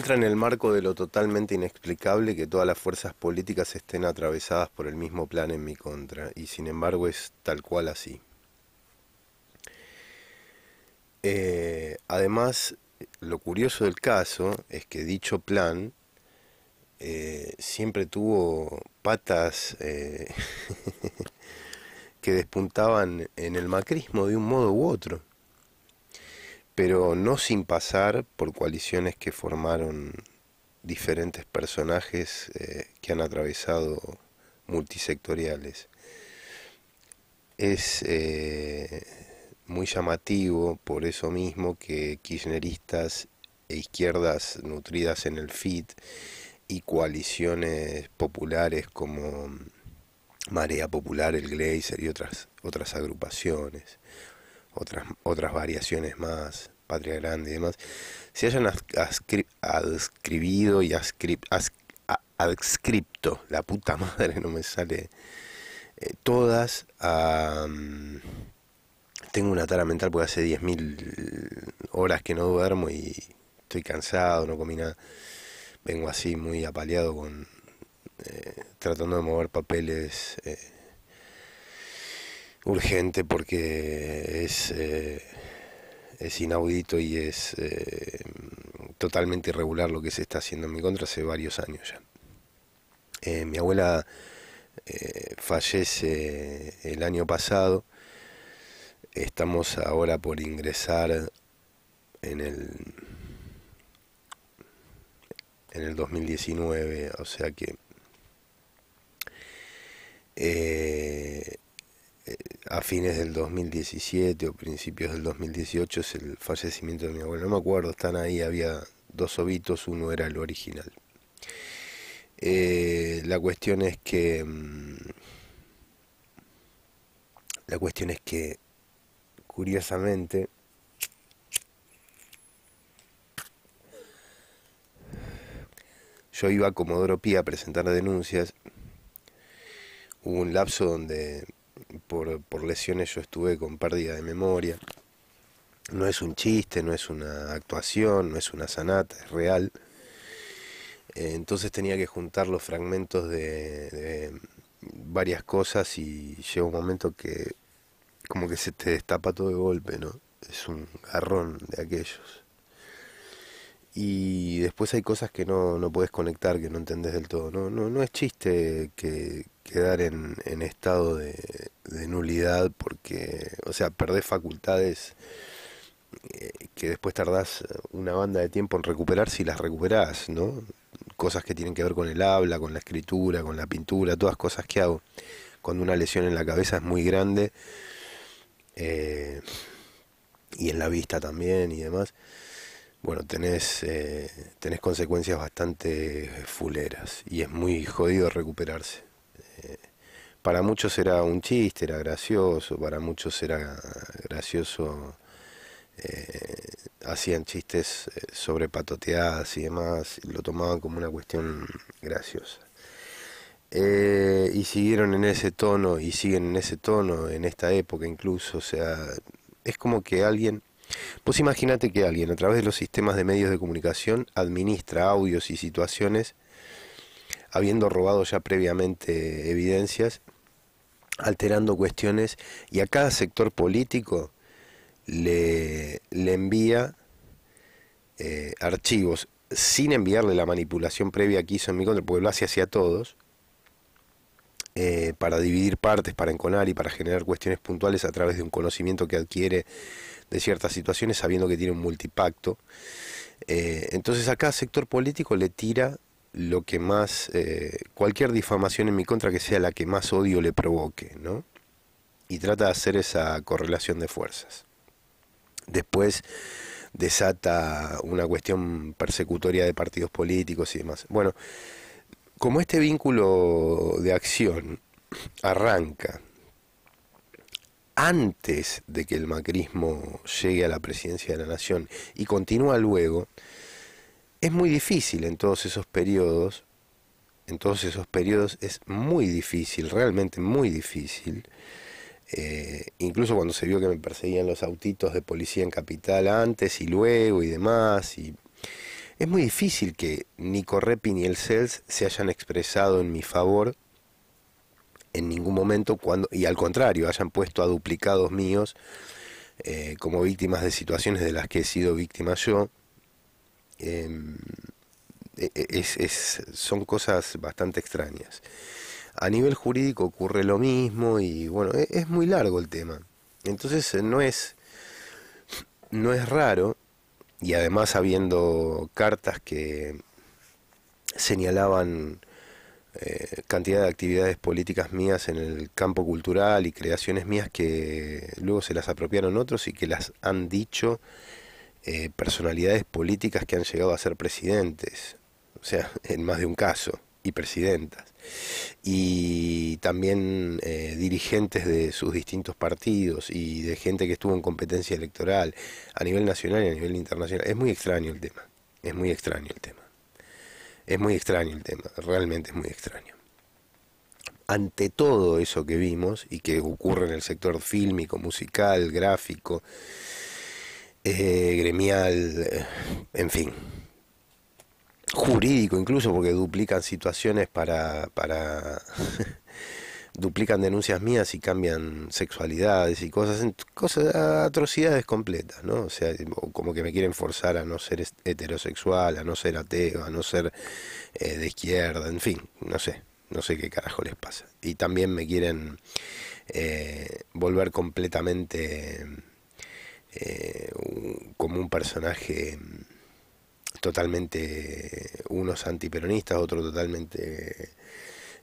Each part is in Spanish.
Entra en el marco de lo totalmente inexplicable que todas las fuerzas políticas estén atravesadas por el mismo plan en mi contra, y sin embargo es tal cual así. Eh, además, lo curioso del caso es que dicho plan eh, siempre tuvo patas eh, que despuntaban en el macrismo de un modo u otro pero no sin pasar por coaliciones que formaron diferentes personajes eh, que han atravesado multisectoriales. Es eh, muy llamativo por eso mismo que kirchneristas e izquierdas nutridas en el FIT y coaliciones populares como Marea Popular, el Gleiser y otras, otras agrupaciones, otras, otras variaciones más, Patria Grande y demás, Si hayan adscribido y adscripto, la puta madre no me sale, eh, todas tengo una tara mental porque hace 10.000 horas que no duermo y estoy cansado, no comí nada. Vengo así muy apaleado con eh, tratando de mover papeles. Eh, urgente porque es, eh, es inaudito y es eh, totalmente irregular lo que se está haciendo en mi contra hace varios años ya. Eh, mi abuela fallece el año pasado, estamos ahora por ingresar en el en el 2019, o sea que a fines del 2017 o principios del 2018 es el fallecimiento de mi abuelo. No me acuerdo, están ahí, había dos ovitos, uno era el original. Eh, la cuestión es que. Mm, la cuestión es que, curiosamente, yo iba a Comodoro Pía a presentar denuncias. Hubo un lapso donde por, por lesiones yo estuve con pérdida de memoria. No es un chiste, no es una actuación, no es una sanata, es real. Eh, entonces tenía que juntar los fragmentos de, varias cosas y llega un momento que como que se te destapa todo de golpe, ¿no? Es un garrón de aquellos y después hay cosas que no, no puedes conectar, que no entendés del todo. No, no, no es chiste que quedar en, en estado de, nulidad porque, o sea, perdés facultades eh, que después tardás una banda de tiempo en recuperar si las recuperás, ¿no? Cosas que tienen que ver con el habla, con la escritura, con la pintura, todas cosas que hago. Cuando una lesión en la cabeza es muy grande eh, y en la vista también y demás bueno, tenés, eh, tenés consecuencias bastante fuleras y es muy jodido recuperarse. Eh, para muchos era un chiste, era gracioso, para muchos era gracioso, eh, hacían chistes sobre patoteadas y demás, lo tomaban como una cuestión graciosa. y siguieron en ese tono y siguen en ese tono en esta época incluso, o sea, es como que alguien pues imagínate que alguien a través de los sistemas de medios de comunicación administra audios y situaciones habiendo robado ya previamente evidencias, alterando cuestiones y a cada sector político le, le envía eh, archivos sin enviarle la manipulación previa que hizo en mi contra, porque lo hacia todos, eh, para dividir partes, para enconar y para generar cuestiones puntuales a través de un conocimiento que adquiere de ciertas situaciones sabiendo que tiene un multipacto. Eh, entonces acá el sector político le tira lo que más, eh, cualquier difamación en mi contra que sea la que más odio le provoque, ¿no? Y trata de hacer esa correlación de fuerzas. Después desata una cuestión persecutoria de partidos políticos y demás. Bueno, como este vínculo de acción arranca antes de que el macrismo llegue a la presidencia de la nación y continúa luego, es muy difícil en todos esos periodos, en todos esos periodos es muy difícil, realmente muy difícil, eh, incluso cuando se vio que me perseguían los autitos de policía en capital antes y luego y demás, y es muy difícil que ni Correpi ni el CELS se hayan expresado en mi favor en ningún momento cuando, y al contrario, hayan puesto a duplicados míos eh, como víctimas de situaciones de las que he sido víctima yo. Em, e, e, son cosas bastante extrañas. A nivel jurídico ocurre lo mismo y bueno, es, es muy largo el tema. Entonces eh, no es, no es raro y además habiendo cartas que señalaban eh, cantidad de actividades políticas mías en el campo cultural y creaciones mías que luego se las apropiaron otros y que las han dicho eh, personalidades políticas que han llegado a ser presidentes, o sea, en más de un caso, y presidentas y también eh, dirigentes de sus distintos partidos y de gente que estuvo en competencia electoral a nivel nacional y a nivel internacional. Es muy extraño el tema, es muy extraño el tema. Es muy extraño el tema, realmente es muy extraño. Ante todo eso que vimos y que ocurre en el sector fílmico, musical, gráfico, eh, gremial, eh, en fin, jurídico incluso, porque duplican situaciones para... para duplican denuncias mías y cambian sexualidades y cosas, cosas atrocidades completas, ¿no? O sea, como que me quieren forzar a no ser heterosexual, a no ser ateo, a no ser eh, de izquierda, en fin, no sé, no sé qué carajo les pasa. Y también me quieren eh, volver completamente eh, como un personaje totalmente unos antiperonistas, otros totalmente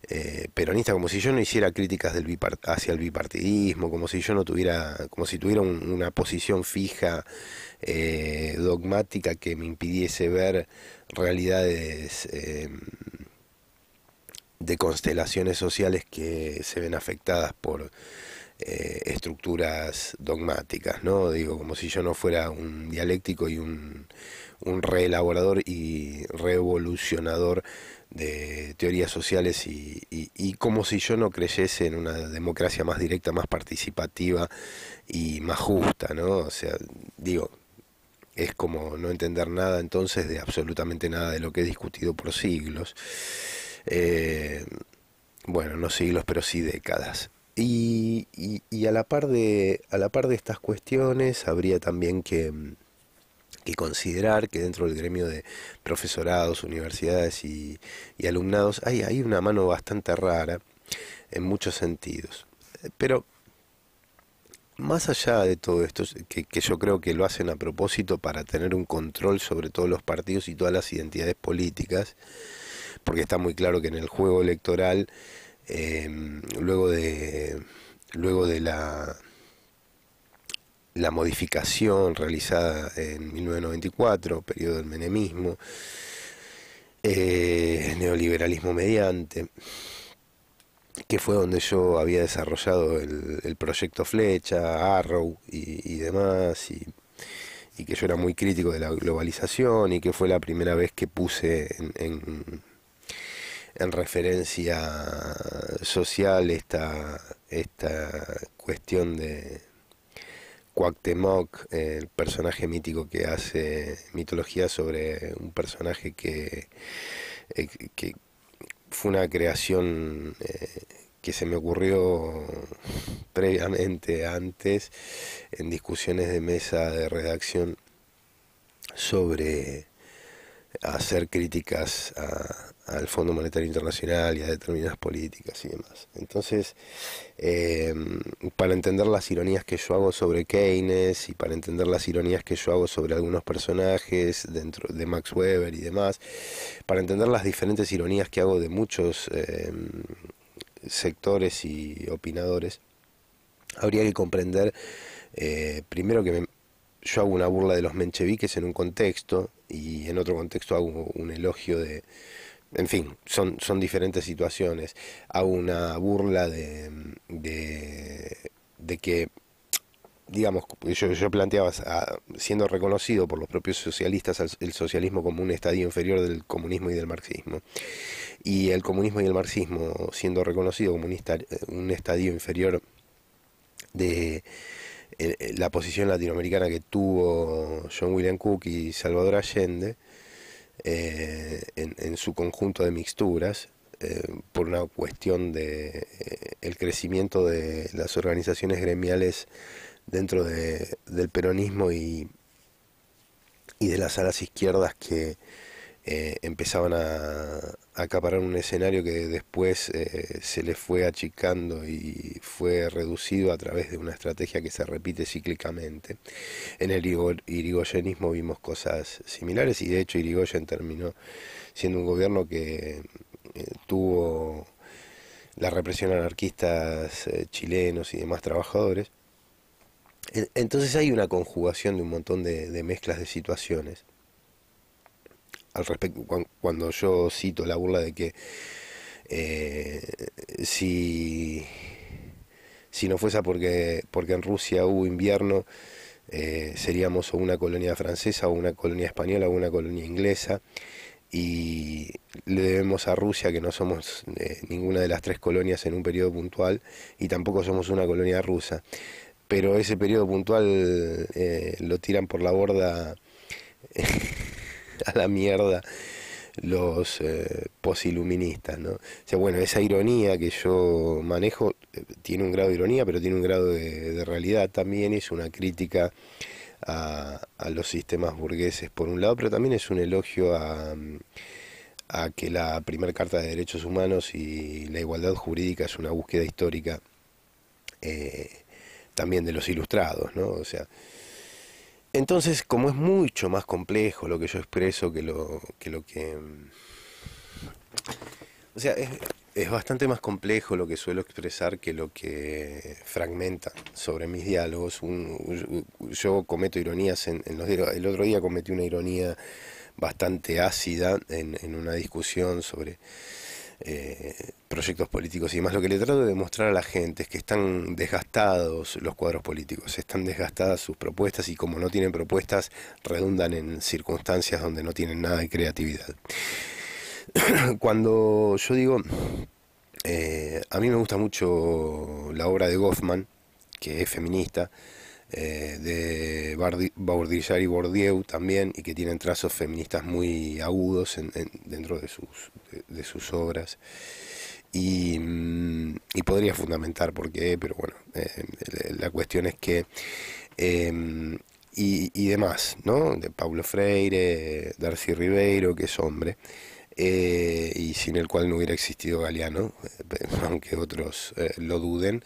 eh, peronistas, como si yo no hiciera críticas hacia el bipartidismo, como si yo no tuviera, como si tuviera una posición fija, eh, dogmática que me impidiese ver realidades em, de constelaciones sociales que se ven afectadas por eh, estructuras dogmáticas, ¿no? Digo, como si yo no fuera un dialéctico y un, reelaborador y revolucionador de teorías sociales y, como si yo no creyese en una democracia más directa, más participativa y más justa, ¿no? O sea, digo, es como no entender nada entonces de absolutamente nada de lo que he discutido por siglos. Eh, bueno, no siglos, pero sí décadas. Y, y, a, la par de, a la par de estas cuestiones habría también que, mm, que considerar que dentro del gremio de profesorados, universidades y, y alumnados hay, hay una mano bastante rara en muchos sentidos. Pero más allá de todo esto, que, que, yo creo que lo hacen a propósito para tener un control sobre todos los partidos y todas las identidades políticas, porque está muy claro que en el juego electoral Em, luego de luego de la la modificación realizada en 1994, periodo del menemismo, eh, neoliberalismo mediante, que fue donde yo había desarrollado el, proyecto Flecha, Arrow y, demás, y, que yo era muy crítico de la globalización y que fue la primera vez que puse en, en referencia social esta, esta cuestión de Cuauhtémoc, el personaje mítico que hace mitología sobre un personaje que, eh, que fue una creación eh, que se me ocurrió previamente antes en discusiones de mesa de redacción sobre hacer críticas al Fondo Monetario Internacional y a determinadas políticas y demás. Entonces, em, para entender las ironías que yo hago sobre Keynes y para entender las ironías que yo hago sobre algunos personajes dentro de Max Weber y demás, para entender las diferentes ironías que hago de muchos em, sectores y opinadores, habría que comprender eh, primero que me, yo hago una burla de los mencheviques en un contexto y en otro contexto hago un elogio de... En fin, son, son diferentes situaciones. Hago una burla de, de, que, digamos, yo, planteaba, siendo reconocido por los propios socialistas, el socialismo como un estadio inferior del comunismo y del marxismo. Y el comunismo y el marxismo, siendo reconocido como un, estadio inferior de la posición latinoamericana que tuvo John William Cook y Salvador Allende eh, en, su conjunto de mixturas eh, por una cuestión de eh, el crecimiento de las organizaciones gremiales dentro del peronismo y, y de las alas izquierdas que empezaban a, acaparar un escenario que después eh, se le fue achicando y fue reducido a través de una estrategia que se repite cíclicamente. En el irigoyenismo vimos cosas similares y de hecho Irigoyen terminó siendo un gobierno que eh, tuvo la represión a anarquistas eh, chilenos y demás trabajadores. Entonces hay una conjugación de un montón de mezclas de situaciones al respecto, cuando yo cito la burla de que eh, si, no fuese porque, porque en Rusia hubo invierno, eh, seríamos una colonia francesa o una colonia española o una colonia inglesa y le debemos a Rusia que no somos eh, ninguna de las tres colonias en un periodo puntual y tampoco somos una colonia rusa. Pero ese periodo puntual lo tiran por la borda a la mierda los eh, posiluministas. ¿no? O sea, bueno, esa ironía que yo manejo eh, tiene un grado de ironía, pero tiene un grado de, realidad también, es una crítica a, los sistemas burgueses por un lado, pero también es un elogio a, que la primera Carta de Derechos Humanos y la igualdad jurídica es una búsqueda histórica eh, también de los ilustrados, ¿no? O sea, entonces, como es mucho más complejo lo que yo expreso que lo que... Lo que mm, o sea, es, bastante más complejo lo que suelo expresar que lo que fragmenta sobre mis diálogos. yo cometo ironías en, en, los El otro día cometí una ironía bastante ácida en una discusión sobre eh, proyectos políticos y demás. Lo que le trato de demostrar a la gente es que están desgastados los cuadros políticos, están desgastadas sus propuestas y como no tienen propuestas redundan en circunstancias donde no tienen nada de creatividad. Cuando yo digo, eh, a mí me gusta mucho la obra de Goffman, que es feminista, eh, de Baudrillard y Bourdieu también, y que tienen trazos feministas muy agudos dentro de sus, de, sus obras. Mm, y, podría fundamentar por qué, pero bueno, eh, la cuestión es que... Em, y, demás, ¿no? De Paulo Freire, Darcy Ribeiro, que es hombre, eh, y sin el cual no hubiera existido Galeano, aunque otros lo duden.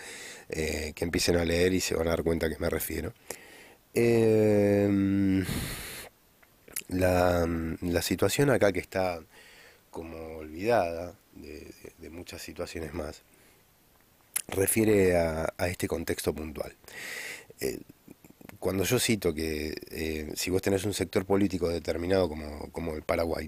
Eh, que empiecen a leer y se van a dar cuenta a qué me refiero. Em, la, situación acá que está como olvidada de, muchas situaciones más refiere a, este contexto puntual. Eh, cuando yo cito que eh, si vos tenés un sector político determinado como el Paraguay,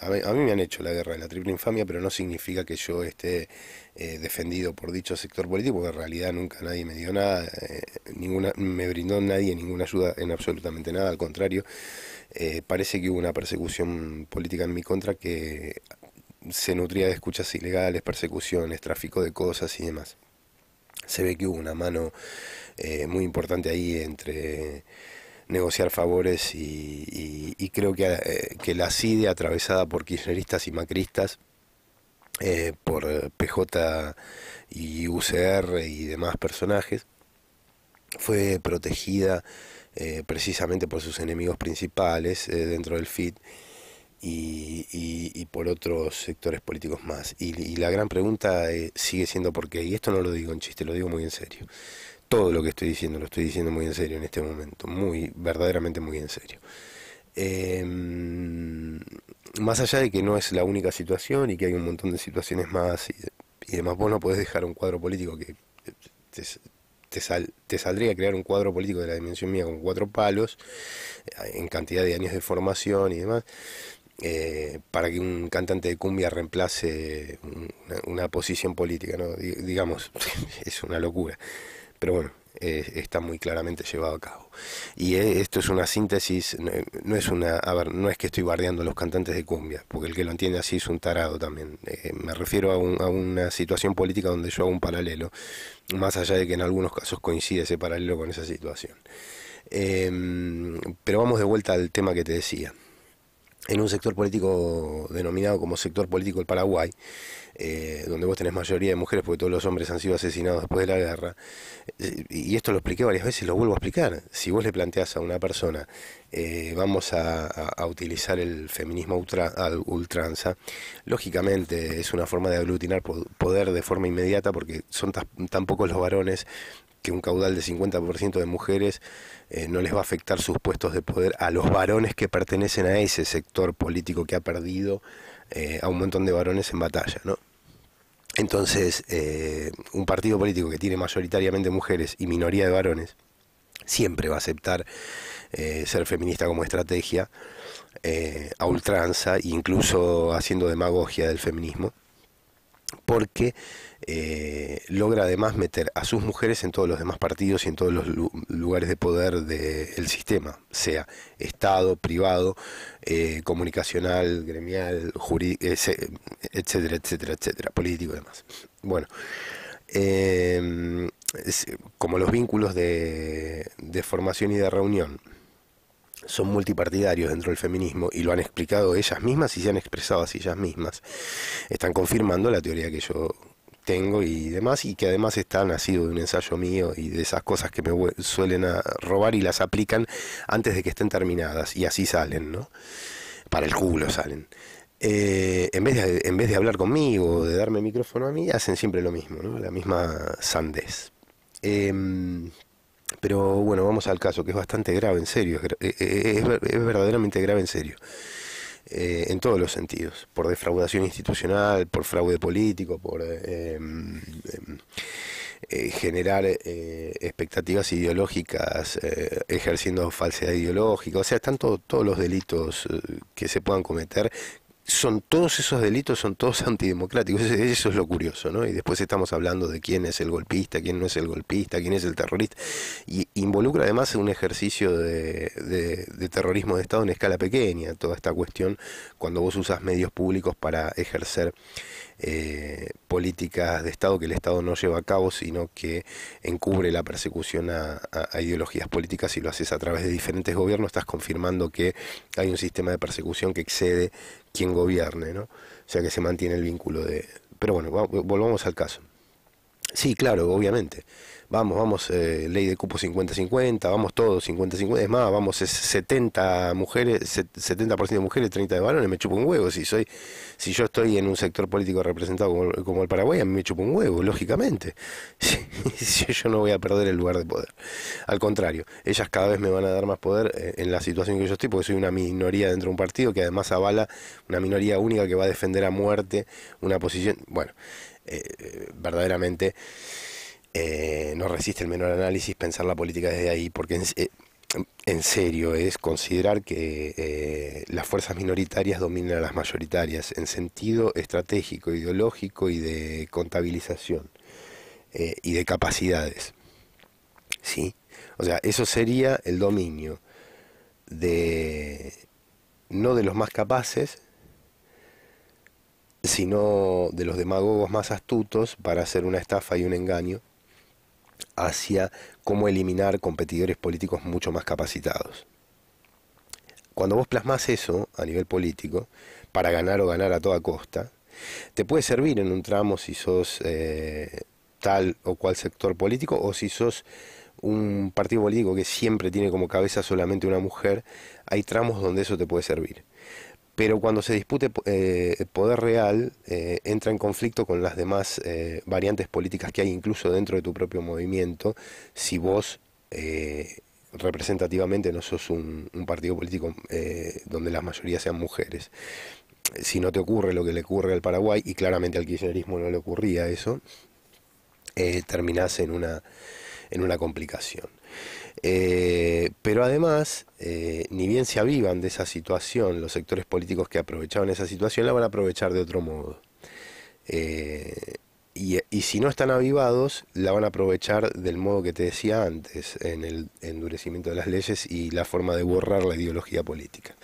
a, mí, me han hecho la guerra de la triple infamia, pero no significa que yo esté eh, defendido por dicho sector político, porque en realidad nunca nadie me dio nada, eh, ninguna, me brindó nadie ninguna ayuda en absolutamente nada, al contrario, eh, parece que hubo una persecución política en mi contra que se nutría de escuchas ilegales, persecuciones, tráfico de cosas y demás. Se ve que hubo una mano muy importante ahí entre negociar favores y, creo que, eh, que la CIDE atravesada por kirchneristas y macristas, eh, por PJ y UCR y demás personajes, fue protegida eh, precisamente por sus enemigos principales dentro del FIT y, y, por otros sectores políticos más. Y, la gran pregunta sigue siendo por qué, y esto no lo digo en chiste, lo digo muy en serio todo lo que estoy diciendo, lo estoy diciendo muy en serio en este momento, muy, verdaderamente muy en serio. Em, más allá de que no es la única situación y que hay un montón de situaciones más y, y demás, vos no podés dejar un cuadro político que te, te, sal, te saldría a crear un cuadro político de la dimensión mía con cuatro palos, eh, en cantidad de años de formación y demás, eh, para que un cantante de cumbia reemplace una, una posición política, ¿no? digamos, es una locura pero bueno, eh, está muy claramente llevado a cabo. Y eh, esto es una síntesis, no, es una, no es que estoy bardeando a los cantantes de cumbia, porque el que lo entiende así es un tarado también. Eh, me refiero a, a, una situación política donde yo hago un paralelo, más allá de que en algunos casos coincide ese paralelo con esa situación. Em, pero vamos de vuelta al tema que te decía. En un sector político denominado como sector político el Paraguay, eh, donde vos tenés mayoría de mujeres porque todos los hombres han sido asesinados después de la guerra, eh, y esto lo expliqué varias veces y lo vuelvo a explicar, si vos le planteás a una persona, eh, vamos a, utilizar el feminismo ultra, ultranza, lógicamente es una forma de aglutinar poder de forma inmediata porque son tan pocos los varones que un caudal de 50% de mujeres no les va a afectar sus puestos de poder a los varones que pertenecen a ese sector político que ha perdido eh, a un montón de varones en batalla, ¿no? Entonces, eh, un partido político que tiene mayoritariamente mujeres y minoría de varones siempre va a aceptar eh, ser feminista como estrategia a ultranza, incluso haciendo demagogia del feminismo porque eh, logra además meter a sus mujeres en todos los demás partidos y en todos los lugares de poder del sistema, sea Estado, privado, eh, comunicacional, gremial, etcétera, etcétera, etcétera, político y demás. Bueno, eh, como los vínculos de formación y de reunión son multipartidarios dentro del feminismo y lo han explicado ellas mismas y se han expresado así ellas mismas. Están confirmando la teoría que yo tengo y demás, y que además está nacido de un ensayo mío y de esas cosas que me suelen ah, robar y las aplican antes de que estén terminadas, y así salen, ¿no? Para el culo salen. Eh, en, vez de, en vez de hablar conmigo, de darme micrófono a mí, hacen siempre lo mismo, ¿no? La misma sandez. Em, pero bueno, vamos al caso, que es bastante grave, en serio, es, eh, eh, eh, verdaderamente grave, en serio, en todos los sentidos, por defraudación institucional, por fraude político, por em, em, generar expectativas ideológicas, ejerciendo falsedad ideológica, o sea, están todos los delitos que se puedan cometer son todos esos delitos son todos antidemocráticos, eso es lo curioso, ¿no? Y después estamos hablando de quién es el golpista, quién no es el golpista, quién es el terrorista, y involucra además un ejercicio de, de, terrorismo de Estado en escala pequeña, toda esta cuestión cuando vos usas medios públicos para ejercer eh, políticas de Estado que el Estado no lleva a cabo, sino que encubre la persecución a, ideologías políticas y lo haces a través de diferentes gobiernos, estás confirmando que hay un sistema de persecución que excede quien gobierne, ¿no? O sea que se mantiene el vínculo de... Pero bueno, volvamos al caso. Sí, claro, obviamente. Vamos, vamos, eh, ley de cupo 50-50, vamos todos 50-50, es más, vamos es 70 mujeres, 70% de mujeres, 30 de varones, me chupo un huevo. Si soy si yo estoy en un sector político representado como, el Paraguay, a mí me chupo un huevo, lógicamente. yo no voy a perder el lugar de poder. Al contrario, ellas cada vez me van a dar más poder eh, en la situación que yo estoy, porque soy una minoría dentro de un partido que además avala una minoría única que va a defender a muerte una posición. Bueno, eh, verdaderamente eh, no resiste el menor análisis pensar la política desde ahí, porque en, eh, serio es considerar que eh, las fuerzas minoritarias dominan a las mayoritarias en sentido estratégico, ideológico y de contabilización y de capacidades. ¿Sí? O sea, eso sería el dominio de no de los más capaces, sino de los demagogos más astutos para hacer una estafa y un engaño hacia cómo eliminar competidores políticos mucho más capacitados. Cuando vos plasmas eso a nivel político, para ganar o ganar a toda costa, te puede servir en un tramo si sos eh, tal o cual sector político o si sos un partido político que siempre tiene como cabeza solamente una mujer, hay tramos donde eso te puede servir pero cuando se dispute eh, poder real, eh, entra en conflicto con las demás eh, variantes políticas que hay incluso dentro de tu propio movimiento, si vos representativamente no sos un, partido político donde las mayorías sean mujeres. Si no te ocurre lo que le ocurre al Paraguay, y claramente al kirchnerismo no le ocurría eso, terminás en una complicación. Eh, pero además, eh, ni bien se avivan de esa situación, los sectores políticos que aprovechaban esa situación la van a aprovechar de otro modo. Eh, y, y, si no están avivados, la van a aprovechar del modo que te decía antes, en el endurecimiento de las leyes y la forma de borrar la ideología política.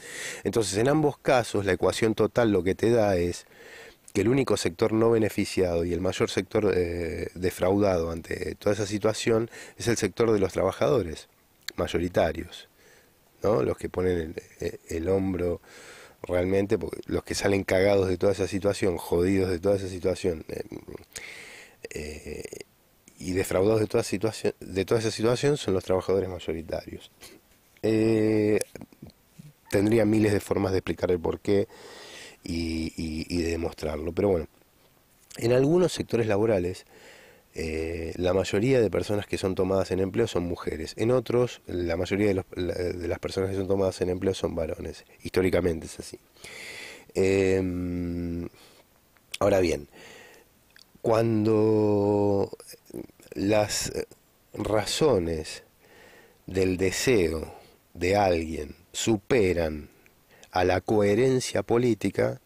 Entonces, en ambos casos, la ecuación total lo que te da es que el único sector no beneficiado y el mayor sector eh, defraudado ante toda esa situación es el sector de los trabajadores mayoritarios, ¿no? los que ponen el, e, hombro realmente, los que salen cagados de toda esa situación, jodidos de toda esa situación eh, eh, y defraudados de toda, situación, de toda esa situación son los trabajadores mayoritarios. tendría miles de formas de explicar el porqué y, de demostrarlo. Pero bueno, en algunos sectores laborales, eh, la mayoría de personas que son tomadas en empleo son mujeres. En otros, la mayoría de, las personas que son tomadas en empleo son varones. Históricamente es así. Em, ahora bien, cuando las razones del deseo de alguien superan a la coherencia política,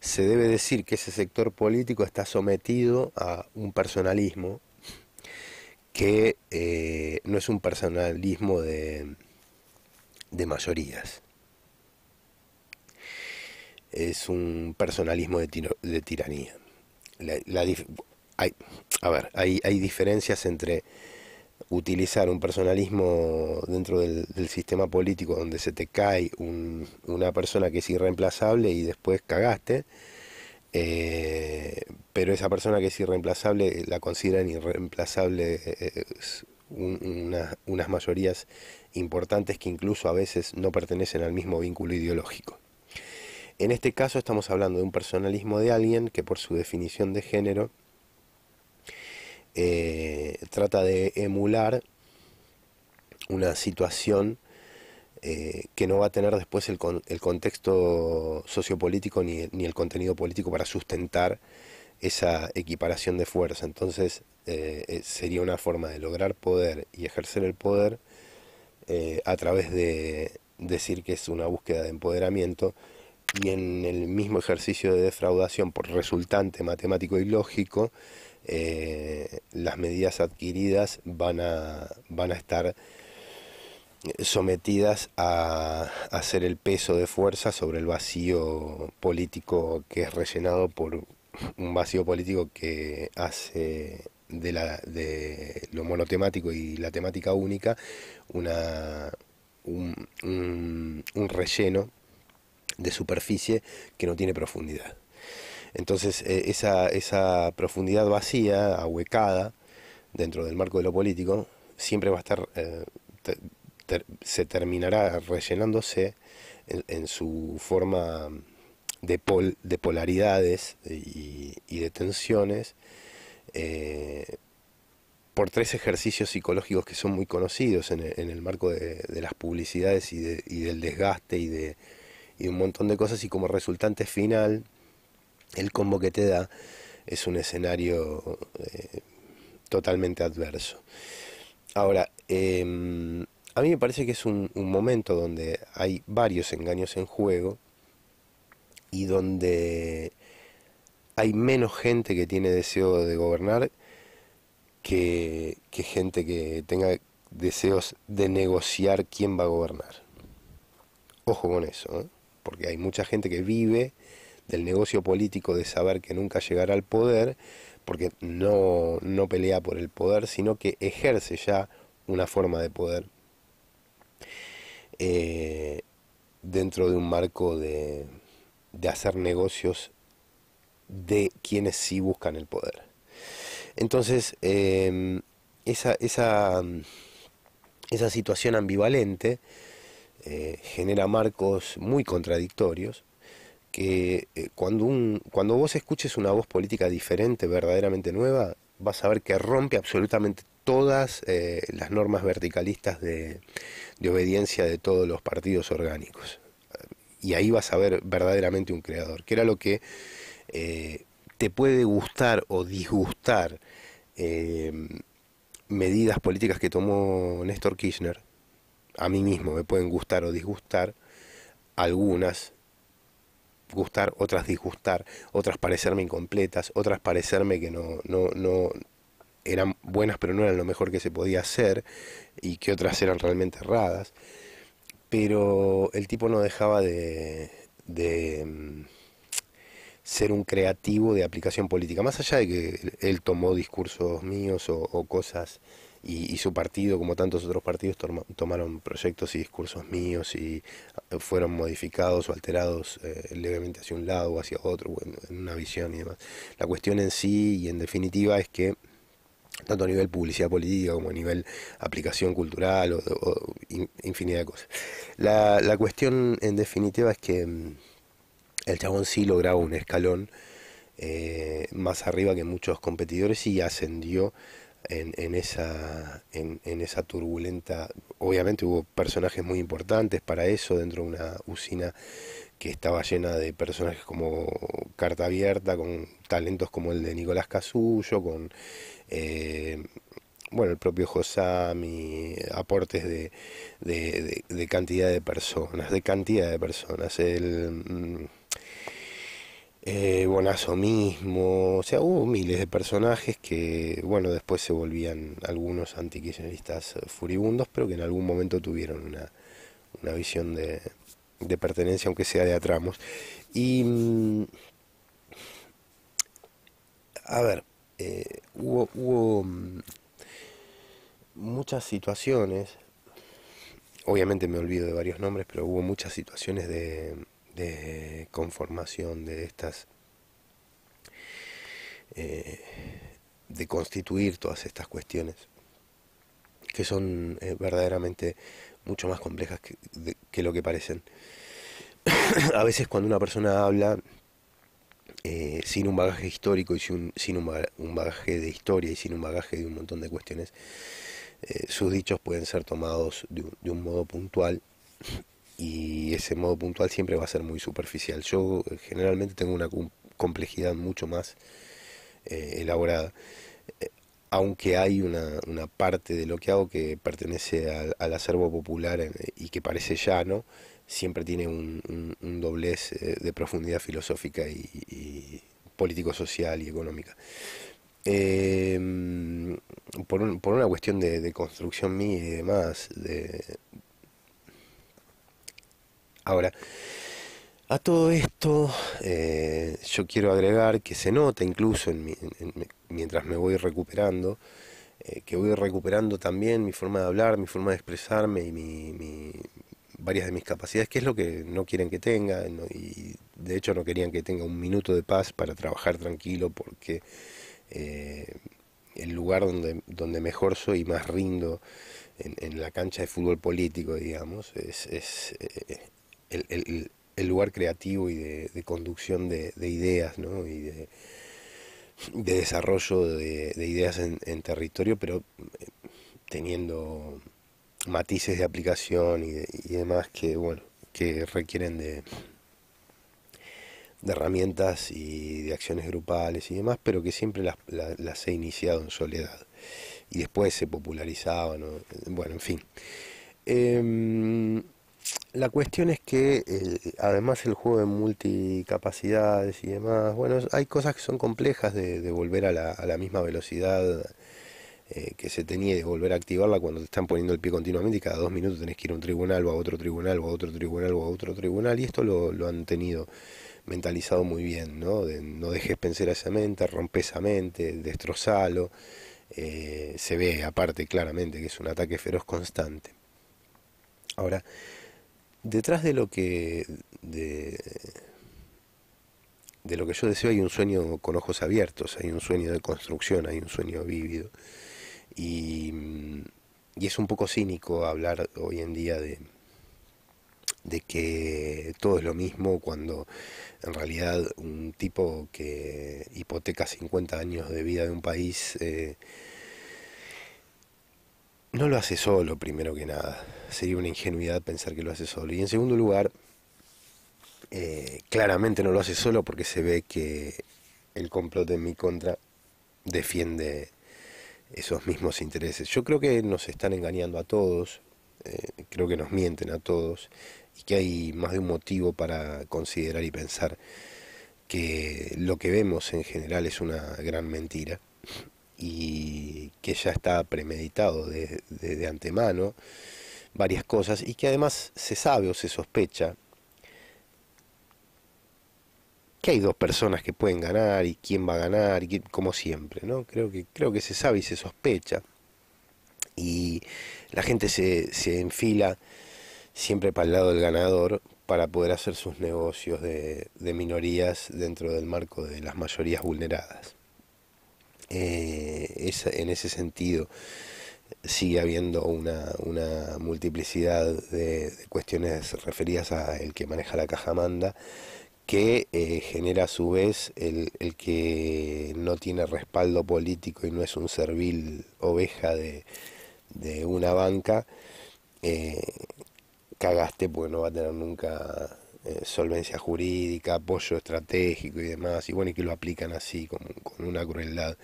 se debe decir que ese sector político está sometido a un personalismo que eh, no es un personalismo de, de mayorías. Es un personalismo de, tiranía. hay, a ver, hay, hay diferencias entre utilizar un personalismo dentro del, sistema político donde se te cae una persona que es irreemplazable y después cagaste, eh, pero esa persona que es irreemplazable la consideran irreemplazable eh, eh, unas mayorías importantes que incluso a veces no pertenecen al mismo vínculo ideológico. En este caso estamos hablando de un personalismo de alguien que por su definición de género eh, trata de emular una situación eh, que no va a tener después el, contexto sociopolítico ni, ni, el contenido político para sustentar esa equiparación de fuerza. Entonces eh, sería una forma de lograr poder y ejercer el poder a través de decir que es una búsqueda de empoderamiento y en el mismo ejercicio de defraudación por resultante matemático y lógico eh, las medidas adquiridas van a, van a estar sometidas a hacer el peso de fuerza sobre el vacío político que es rellenado por un vacío político que hace de, la, de lo monotemático y la temática única una, un relleno de superficie que no tiene profundidad. Entonces, eh, esa, esa profundidad vacía, ahuecada, dentro del marco de lo político, siempre va a estar, eh, se terminará rellenándose en, su forma de, de polaridades y, de tensiones eh, por tres ejercicios psicológicos que son muy conocidos en el, marco de, las publicidades y, del desgaste y de, y un montón de cosas y como resultante final el combo que te da es un escenario eh, totalmente adverso. Ahora, em, a mí me parece que es un, momento donde hay varios engaños en juego y donde hay menos gente que tiene deseo de gobernar que, que gente que tenga deseos de negociar quién va a gobernar. Ojo con eso, ¿eh? porque hay mucha gente que vive del negocio político de saber que nunca llegará al poder, porque no, pelea por el poder, sino que ejerce ya una forma de poder eh, dentro de un marco de, hacer negocios de quienes sí buscan el poder. Entonces, em, esa, esa, situación ambivalente eh, genera marcos muy contradictorios que eh, cuando, un, cuando vos escuches una voz política diferente, verdaderamente nueva, vas a ver que rompe absolutamente todas eh, las normas verticalistas de, obediencia de todos los partidos orgánicos. Y ahí vas a ver verdaderamente un creador, que era lo que eh, te puede gustar o disgustar em, medidas políticas que tomó Néstor Kirchner. A mí mismo me pueden gustar o disgustar algunas, gustar, otras disgustar, otras parecerme incompletas, otras parecerme que no, no, no eran buenas pero no eran lo mejor que se podía hacer y que otras eran realmente erradas. Pero el tipo no dejaba de, de mm, ser un creativo de aplicación política, más allá de que él tomó discursos míos o, o cosas y, su partido, como tantos otros partidos, tomaron proyectos y discursos míos y eh, fueron modificados o alterados eh, levemente hacia un lado o hacia otro, en, una visión y demás. La cuestión en sí y en definitiva es que tanto a nivel publicidad política como a nivel aplicación cultural o, infinidad de cosas. La, la, cuestión en definitiva es que mm, el chabón sí lograba un escalón eh, más arriba que muchos competidores y ascendió en, esa, en, esa turbulenta... Obviamente hubo personajes muy importantes para eso dentro de una usina que estaba llena de personajes como Carta Abierta, con talentos como el de Nicolás Casullo, con... Eh, bueno, el propio Josami, aportes de, de, cantidad de personas, de cantidad de personas. Mm, eh, Bonazo mismo, o sea, hubo miles de personajes que, bueno, después se volvían algunos antiquisionistas eh, furibundos, pero que en algún momento tuvieron una, visión de, de, pertenencia, aunque sea de atramos. Y, mm, a ver, eh, hubo mm, muchas situaciones, obviamente me olvido de varios nombres, pero hubo muchas situaciones de de conformación de estas, eh, de constituir todas estas cuestiones, que son eh, verdaderamente mucho más complejas que, lo que parecen. a veces cuando una persona habla eh, sin un bagaje histórico y sin, sin un, bagaje de historia y sin un bagaje de un montón de cuestiones, sus dichos pueden ser tomados de un modo puntual y ese modo puntual siempre va a ser muy superficial. Yo eh, generalmente tengo una complejidad mucho más eh, elaborada, eh, aunque hay una, parte de lo que hago que pertenece al, acervo popular y que parece llano, siempre tiene un, doblez de profundidad filosófica y, político-social y económica. por, una cuestión de, de, construcción mía y demás, de, Ahora, a todo esto eh, yo quiero agregar que se nota incluso en mi, mientras me voy recuperando, eh, que voy recuperando también mi forma de hablar, mi forma de expresarme y varias de mis capacidades, que es lo que no quieren que tenga y de hecho no querían que tenga un minuto de paz para trabajar tranquilo porque eh, el lugar donde, donde mejor soy y más rindo en, la cancha de fútbol político, digamos, es, el, lugar creativo y de, conducción de, ideas de, desarrollo de, ideas en, territorio, pero eh, teniendo matices de aplicación y, demás que, bueno, que requieren de, herramientas y de acciones grupales y demás, pero que siempre las, he iniciado en soledad. Y después se popularizaban, bueno, en fin. Em, la cuestión es que eh, además el juego de multicapacidades y demás, bueno, hay cosas que son complejas de, volver a la, misma velocidad eh, que se tenía y de volver a activarla cuando te están poniendo el pie continuamente y cada dos minutos tenés que ir a un tribunal o a otro tribunal o a otro tribunal o a otro tribunal y esto lo, han tenido mentalizado muy bien, ¿no? no dejes pensar a esa mente, rompe esa mente, destrozalo. Eh, se ve aparte claramente que es un ataque feroz constante. Ahora, detrás de lo que de, de, lo que yo deseo hay un sueño con ojos abiertos, hay un sueño de construcción, hay un sueño vívido. Y, y es un poco cínico hablar hoy en día de, de que todo es lo mismo cuando en realidad un tipo que hipoteca 50 años de vida de un país eh, no lo hace solo, primero que nada. Sería una ingenuidad pensar que lo hace solo. Y en segundo lugar, eh, claramente no lo hace solo porque se ve que el complot en mi contra defiende esos mismos intereses. Yo creo que nos están engañando a todos, eh, creo que nos mienten a todos y que hay más de un motivo para considerar y pensar que lo que vemos en general es una gran mentira y que ya está premeditado de, antemano, varias cosas, y que además se sabe o se sospecha que hay dos personas que pueden ganar y quién va a ganar, y como siempre, ¿no? Creo que, creo que se sabe y se sospecha. Y la gente se, se enfila siempre para el lado del ganador para poder hacer sus negocios de minorías dentro del marco de las mayorías vulneradas eh, es, en ese sentido sigue habiendo una, multiplicidad de, cuestiones referidas a el que maneja la caja manda que eh, genera a su vez el, que no tiene respaldo político y no es un servil oveja de, una banca, eh, cagaste porque no va a tener nunca eh, solvencia jurídica, apoyo estratégico y demás, y bueno, y que lo aplican así, con, una crueldad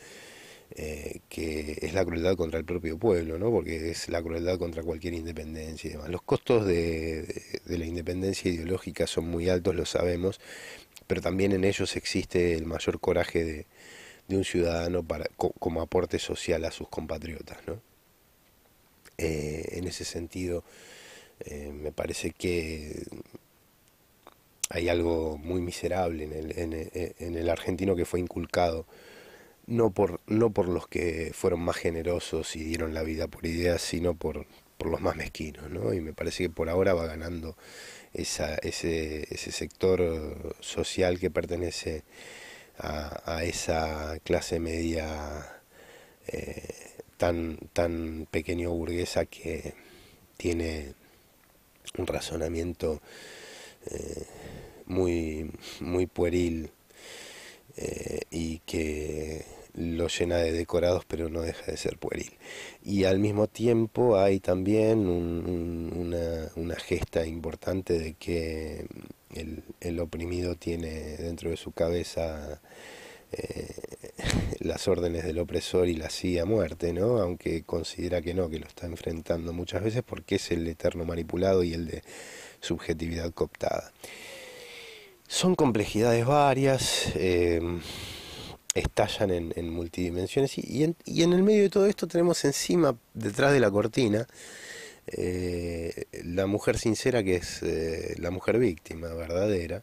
eh, que es la crueldad contra el propio pueblo, ¿no? porque es la crueldad contra cualquier independencia y demás. Los costos de, la independencia ideológica son muy altos, lo sabemos, pero también en ellos existe el mayor coraje de, un ciudadano para, como aporte social a sus compatriotas. ¿no? Eh, en ese sentido, me parece que hay algo muy miserable eh, en el, argentino que fue inculcado, no por, no por los que fueron más generosos y dieron la vida por ideas, sino por, por los más mezquinos, Y me parece que por ahora va ganando ese, sector social que pertenece a, esa clase media eh, tan, tan pequeño burguesa que tiene un razonamiento eh, muy, muy pueril eh, y que lo llena de decorados pero no deja de ser pueril. Y al mismo tiempo hay también una, gesta importante de que el, oprimido tiene dentro de su cabeza eh, las órdenes del opresor y la sigue a muerte, ¿no? Aunque considera que no, que lo está enfrentando muchas veces porque es el eterno manipulado y el de subjetividad cooptada. Son complejidades varias, eh, estallan en, multidimensiones y, en, el medio de todo esto tenemos encima, detrás de la cortina, eh, la mujer sincera que es eh, la mujer víctima verdadera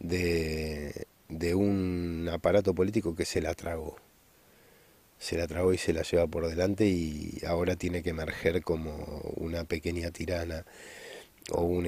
de un aparato político que se la tragó. Se la tragó y se la lleva por delante y ahora tiene que emerger como una pequeña tirana o un